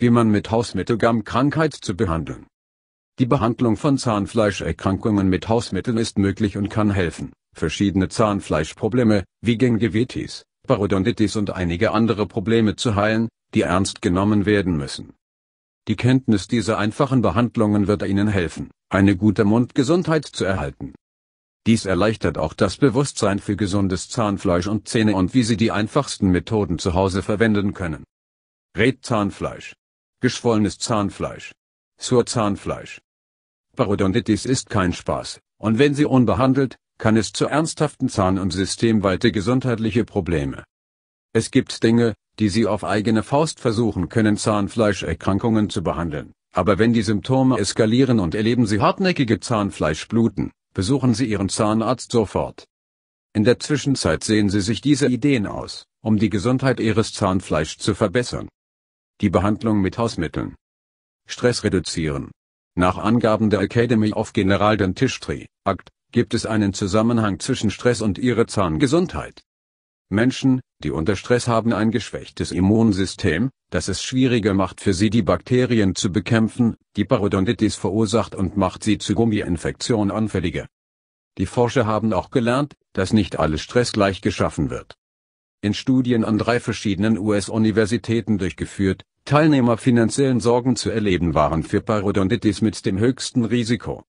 wie man mit Hausmittelgammkrankheit zu behandeln. Die Behandlung von Zahnfleischerkrankungen mit Hausmitteln ist möglich und kann helfen, verschiedene Zahnfleischprobleme, wie Gingivitis, Parodontitis und einige andere Probleme zu heilen, die ernst genommen werden müssen. Die Kenntnis dieser einfachen Behandlungen wird Ihnen helfen, eine gute Mundgesundheit zu erhalten. Dies erleichtert auch das Bewusstsein für gesundes Zahnfleisch und Zähne und wie Sie die einfachsten Methoden zu Hause verwenden können. Red Zahnfleisch Geschwollenes Zahnfleisch. Zur Zahnfleisch. Parodontitis ist kein Spaß, und wenn sie unbehandelt, kann es zu ernsthaften Zahn- und systemweite gesundheitliche Probleme. Es gibt Dinge, die Sie auf eigene Faust versuchen können Zahnfleischerkrankungen zu behandeln, aber wenn die Symptome eskalieren und erleben Sie hartnäckige Zahnfleischbluten, besuchen Sie Ihren Zahnarzt sofort. In der Zwischenzeit sehen Sie sich diese Ideen aus, um die Gesundheit Ihres Zahnfleisch zu verbessern die Behandlung mit Hausmitteln. Stress reduzieren. Nach Angaben der Academy of General Dentistry, Act, gibt es einen Zusammenhang zwischen Stress und ihrer Zahngesundheit. Menschen, die unter Stress haben ein geschwächtes Immunsystem, das es schwieriger macht für sie die Bakterien zu bekämpfen, die Parodontitis verursacht und macht sie zu Gummiinfektion anfälliger. Die Forscher haben auch gelernt, dass nicht alles Stress gleich geschaffen wird in Studien an drei verschiedenen US-Universitäten durchgeführt, Teilnehmer finanziellen Sorgen zu erleben waren für Parodontitis mit dem höchsten Risiko.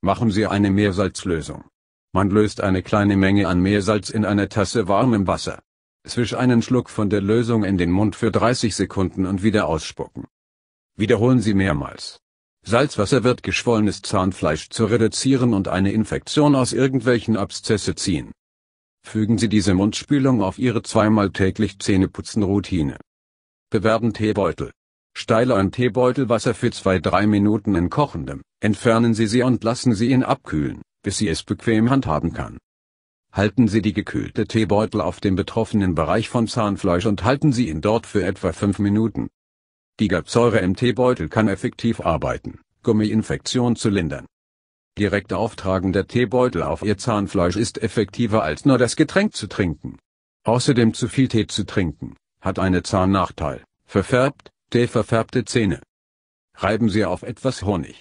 Machen Sie eine Meersalzlösung. Man löst eine kleine Menge an Meersalz in einer Tasse warmem Wasser. Zwisch einen Schluck von der Lösung in den Mund für 30 Sekunden und wieder ausspucken. Wiederholen Sie mehrmals. Salzwasser wird geschwollenes Zahnfleisch zu reduzieren und eine Infektion aus irgendwelchen Abszesse ziehen. Fügen Sie diese Mundspülung auf Ihre zweimal täglich Zähneputzen-Routine. Bewerben Teebeutel. Steile ein Teebeutel Wasser für 2-3 Minuten in kochendem, entfernen Sie sie und lassen sie ihn abkühlen, bis sie es bequem handhaben kann. Halten Sie die gekühlte Teebeutel auf dem betroffenen Bereich von Zahnfleisch und halten Sie ihn dort für etwa 5 Minuten. Die Gabsäure im Teebeutel kann effektiv arbeiten, Gummiinfektion zu lindern. Direkt Auftragen der Teebeutel auf ihr Zahnfleisch ist effektiver als nur das Getränk zu trinken. Außerdem zu viel Tee zu trinken, hat einen Zahnnachteil, verfärbt, Tee verfärbte Zähne. Reiben Sie auf etwas Honig.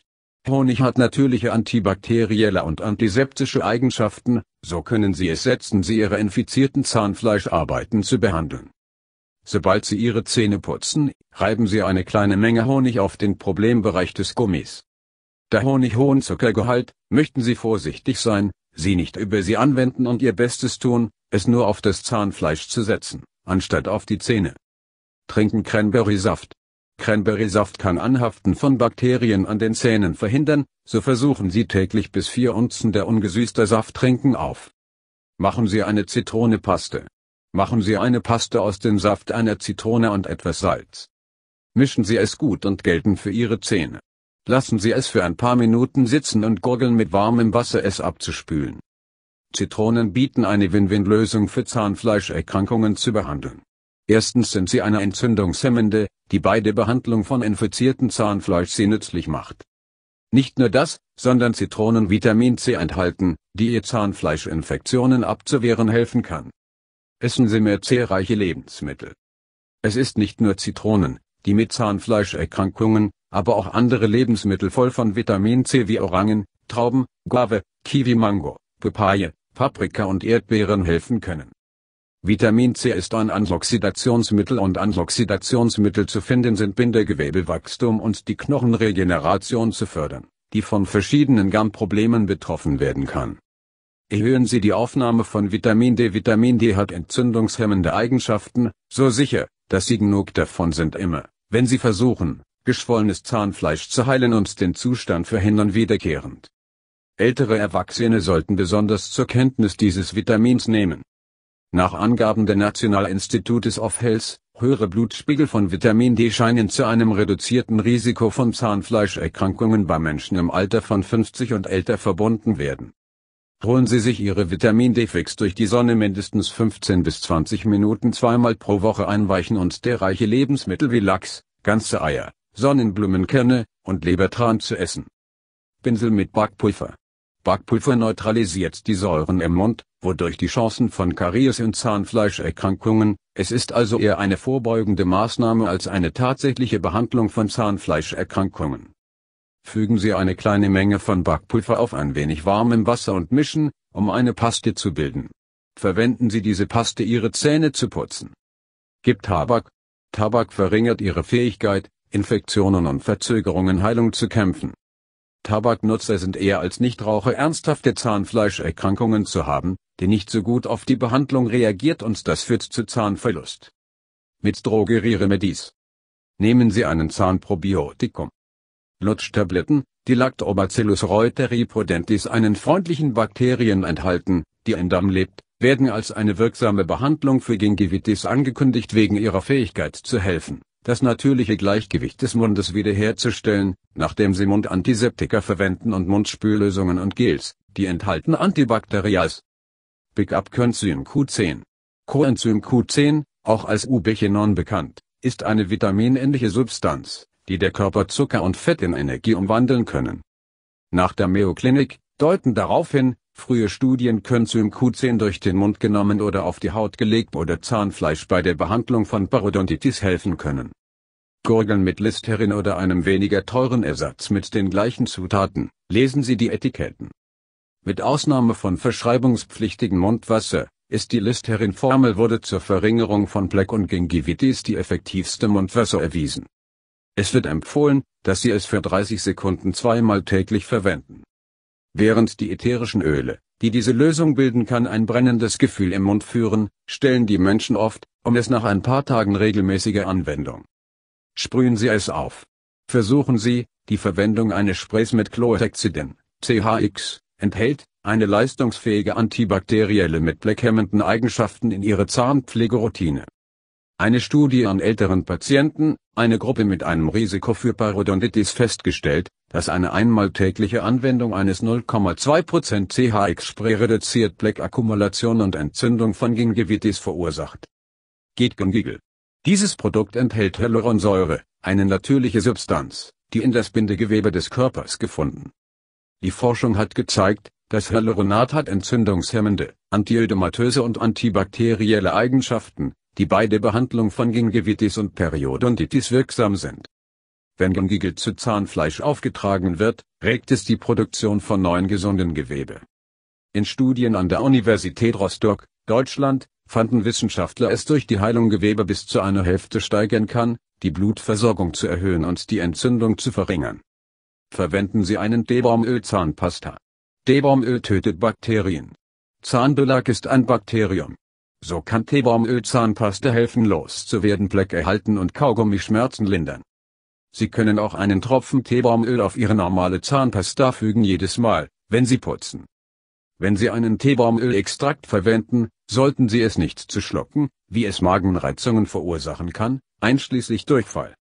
Honig hat natürliche antibakterielle und antiseptische Eigenschaften, so können Sie es setzen, Sie Ihre infizierten Zahnfleischarbeiten zu behandeln. Sobald Sie Ihre Zähne putzen, reiben Sie eine kleine Menge Honig auf den Problembereich des Gummis. Da Honig hohen Zuckergehalt, möchten Sie vorsichtig sein, sie nicht über sie anwenden und Ihr Bestes tun, es nur auf das Zahnfleisch zu setzen, anstatt auf die Zähne. Trinken Cranberry-Saft. Cranberry-Saft kann Anhaften von Bakterien an den Zähnen verhindern, so versuchen Sie täglich bis 4 Unzen der ungesüßter Saft trinken auf. Machen Sie eine Zitronepaste. Machen Sie eine Paste aus dem Saft einer Zitrone und etwas Salz. Mischen Sie es gut und gelten für Ihre Zähne. Lassen Sie es für ein paar Minuten sitzen und gurgeln mit warmem Wasser es abzuspülen. Zitronen bieten eine Win-Win-Lösung für Zahnfleischerkrankungen zu behandeln. Erstens sind sie eine Entzündungshemmende, die bei der Behandlung von infizierten Zahnfleisch sie nützlich macht. Nicht nur das, sondern Zitronen Vitamin C enthalten, die ihr Zahnfleischinfektionen abzuwehren helfen kann. Essen Sie mehr c Lebensmittel. Es ist nicht nur Zitronen, die mit Zahnfleischerkrankungen, aber auch andere Lebensmittel voll von Vitamin C wie Orangen, Trauben, Guave, Kiwi-Mango, Papaye, Paprika und Erdbeeren helfen können. Vitamin C ist ein Antioxidationsmittel und Antioxidationsmittel zu finden sind Bindegewebewachstum und die Knochenregeneration zu fördern, die von verschiedenen Gammproblemen betroffen werden kann. Erhöhen Sie die Aufnahme von Vitamin D. Vitamin D hat entzündungshemmende Eigenschaften, so sicher, dass Sie genug davon sind immer, wenn Sie versuchen, geschwollenes Zahnfleisch zu heilen und den Zustand verhindern wiederkehrend. Ältere Erwachsene sollten besonders zur Kenntnis dieses Vitamins nehmen. Nach Angaben der National Institutes of Health, höhere Blutspiegel von Vitamin D scheinen zu einem reduzierten Risiko von Zahnfleischerkrankungen bei Menschen im Alter von 50 und älter verbunden werden. Holen Sie sich Ihre Vitamin D-Fix durch die Sonne mindestens 15 bis 20 Minuten zweimal pro Woche einweichen und der reiche Lebensmittel wie Lachs, ganze Eier, Sonnenblumenkerne und Lebertran zu essen. Pinsel mit Backpulver. Backpulver neutralisiert die Säuren im Mund, wodurch die Chancen von Karies und Zahnfleischerkrankungen, es ist also eher eine vorbeugende Maßnahme als eine tatsächliche Behandlung von Zahnfleischerkrankungen. Fügen Sie eine kleine Menge von Backpulver auf ein wenig warmem Wasser und mischen, um eine Paste zu bilden. Verwenden Sie diese Paste Ihre Zähne zu putzen. Gibt Tabak. Tabak verringert Ihre Fähigkeit, Infektionen und Verzögerungen Heilung zu kämpfen. Tabaknutzer sind eher als Nichtraucher ernsthafte Zahnfleischerkrankungen zu haben, die nicht so gut auf die Behandlung reagiert und das führt zu Zahnverlust. Mit Drogerieremedies. Nehmen Sie einen Zahnprobiotikum. Lutschtabletten, die Lactobacillus reuteri prudentis einen freundlichen Bakterien enthalten, die in Damm lebt, werden als eine wirksame Behandlung für Gingivitis angekündigt wegen ihrer Fähigkeit zu helfen, das natürliche Gleichgewicht des Mundes wiederherzustellen, nachdem sie Mundantiseptika verwenden und Mundspüllösungen und Gels, die enthalten Antibakterials. Big-up Coenzym Q10 Coenzym Q10, auch als Ubiquinon bekannt, ist eine vitaminähnliche Substanz, die der Körper Zucker und Fett in Energie umwandeln können. Nach der Mayo Clinic deuten darauf hin, Frühe Studien können Coenzym Q10 durch den Mund genommen oder auf die Haut gelegt oder Zahnfleisch bei der Behandlung von Parodontitis helfen können. Gurgeln mit Listerin oder einem weniger teuren Ersatz mit den gleichen Zutaten, lesen Sie die Etiketten. Mit Ausnahme von verschreibungspflichtigen Mundwasser, ist die Listerin-Formel wurde zur Verringerung von Plaque und Gingivitis die effektivste Mundwasser erwiesen. Es wird empfohlen, dass Sie es für 30 Sekunden zweimal täglich verwenden. Während die ätherischen Öle, die diese Lösung bilden kann, ein brennendes Gefühl im Mund führen, stellen die Menschen oft, um es nach ein paar Tagen regelmäßiger Anwendung. Sprühen Sie es auf. Versuchen Sie, die Verwendung eines Sprays mit Chlorhexidin, CHX, enthält, eine leistungsfähige antibakterielle mit bleckhemmenden Eigenschaften in Ihre Zahnpflegeroutine eine Studie an älteren Patienten, eine Gruppe mit einem Risiko für Parodontitis festgestellt, dass eine einmal tägliche Anwendung eines 0,2% CHX-Spray reduziert Blackakkumulation und Entzündung von Gingivitis verursacht. Geht Gingigel. Dieses Produkt enthält Hyaluronsäure, eine natürliche Substanz, die in das Bindegewebe des Körpers gefunden. Die Forschung hat gezeigt, dass Hyaluronat hat entzündungshemmende, antiödematöse und antibakterielle Eigenschaften, die beide Behandlung von Gingivitis und Periodontitis wirksam sind. Wenn Gingigel zu Zahnfleisch aufgetragen wird, regt es die Produktion von neuen gesunden Gewebe. In Studien an der Universität Rostock, Deutschland, fanden Wissenschaftler es durch die Heilung Gewebe bis zu einer Hälfte steigern kann, die Blutversorgung zu erhöhen und die Entzündung zu verringern. Verwenden Sie einen Debaumöl-Zahnpasta. Debaumöl tötet Bakterien. Zahnbelag ist ein Bakterium. So kann Teebaumöl-Zahnpaste helfen loszuwerden, Plaque erhalten und Kaugummischmerzen lindern. Sie können auch einen Tropfen Teebaumöl auf Ihre normale Zahnpasta fügen jedes Mal, wenn Sie putzen. Wenn Sie einen Teebaumölextrakt verwenden, sollten Sie es nicht zu schlucken, wie es Magenreizungen verursachen kann, einschließlich Durchfall.